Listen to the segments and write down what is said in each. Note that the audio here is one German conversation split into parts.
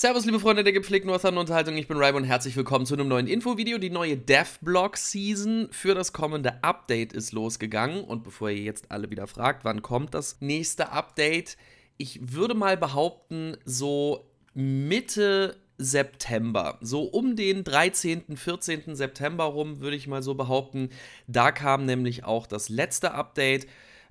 Servus, liebe Freunde der gepflegten Unterhaltung, ich bin Raibo und herzlich willkommen zu einem neuen Infovideo. Die neue Devblog-Season für das kommende Update ist losgegangen und bevor ihr jetzt alle wieder fragt, wann kommt das nächste Update, ich würde mal behaupten, so Mitte September. So um den 13., 14. September rum, würde ich mal so behaupten. Da kam nämlich auch das letzte Update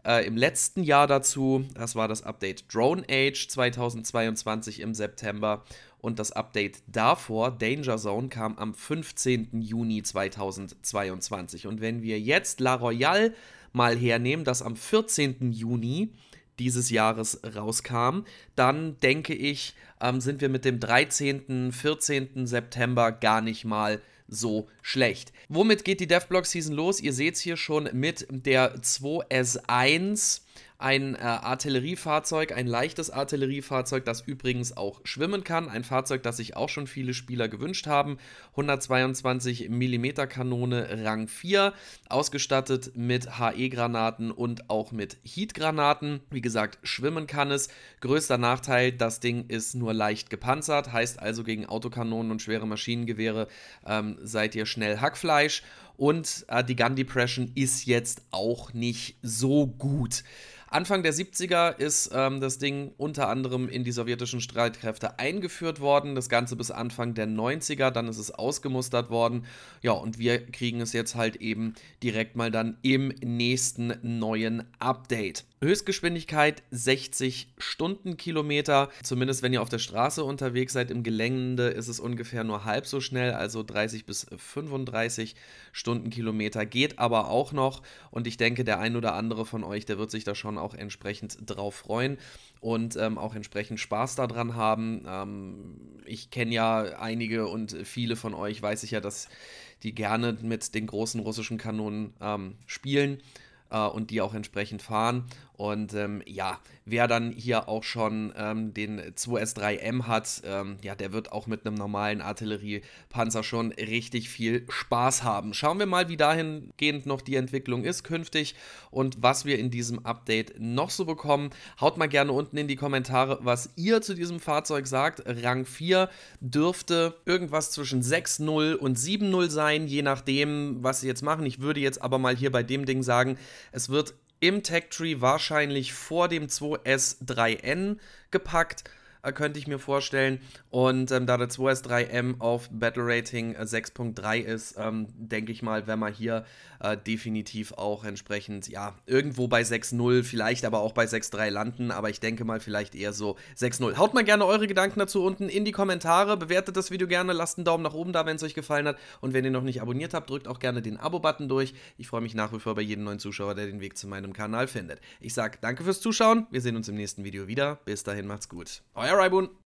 äh, im letzten Jahr dazu. Das war das Update Drone Age 2022 im September. Und das Update davor, Danger Zone, kam am 15. Juni 2022. Und wenn wir jetzt La Royale mal hernehmen, das am 14. Juni dieses Jahres rauskam, dann denke ich, ähm, sind wir mit dem 13., 14. September gar nicht mal so schlecht. Womit geht die Deathblock Season los? Ihr seht es hier schon mit der 2S1 ein äh, Artilleriefahrzeug, ein leichtes Artilleriefahrzeug, das übrigens auch schwimmen kann. Ein Fahrzeug, das sich auch schon viele Spieler gewünscht haben. 122 mm Kanone Rang 4, ausgestattet mit HE-Granaten und auch mit Heat-Granaten. Wie gesagt, schwimmen kann es. Größter Nachteil, das Ding ist nur leicht gepanzert, heißt also gegen Autokanonen und schwere Maschinengewehre ähm, seid ihr schnell Hackfleisch und äh, die Gun Depression ist jetzt auch nicht so gut. Anfang der 70er ist ähm, das Ding unter anderem in die sowjetischen Streitkräfte eingeführt worden, das Ganze bis Anfang der 90er, dann ist es ausgemustert worden. Ja, und wir kriegen es jetzt halt eben direkt mal dann im nächsten neuen Update. Höchstgeschwindigkeit 60 Stundenkilometer. Zumindest wenn ihr auf der Straße unterwegs seid, im Gelände ist es ungefähr nur halb so schnell, also 30 bis 35 Stundenkilometer. Geht aber auch noch und ich denke, der ein oder andere von euch, der wird sich da schon auch entsprechend drauf freuen und ähm, auch entsprechend Spaß daran haben. Ähm, ich kenne ja einige und viele von euch, weiß ich ja, dass die gerne mit den großen russischen Kanonen ähm, spielen äh, und die auch entsprechend fahren. Und ähm, ja, wer dann hier auch schon ähm, den 2S3M hat, ähm, ja, der wird auch mit einem normalen Artilleriepanzer schon richtig viel Spaß haben. Schauen wir mal, wie dahingehend noch die Entwicklung ist künftig und was wir in diesem Update noch so bekommen. Haut mal gerne unten in die Kommentare, was ihr zu diesem Fahrzeug sagt. Rang 4 dürfte irgendwas zwischen 6.0 und 7.0 sein, je nachdem, was sie jetzt machen. Ich würde jetzt aber mal hier bei dem Ding sagen, es wird im Tech Tree wahrscheinlich vor dem 2S3N gepackt äh, könnte ich mir vorstellen. Und ähm, da der 2S3M auf Battle Rating 6.3 äh, ist, ähm, denke ich mal, wenn man hier äh, definitiv auch entsprechend, ja, irgendwo bei 6.0, vielleicht aber auch bei 6.3 landen, aber ich denke mal vielleicht eher so 6.0. Haut mal gerne eure Gedanken dazu unten in die Kommentare, bewertet das Video gerne, lasst einen Daumen nach oben da, wenn es euch gefallen hat. Und wenn ihr noch nicht abonniert habt, drückt auch gerne den Abo-Button durch. Ich freue mich nach wie vor bei jedem neuen Zuschauer, der den Weg zu meinem Kanal findet. Ich sage danke fürs Zuschauen, wir sehen uns im nächsten Video wieder. Bis dahin, macht's gut. Euer Raibun!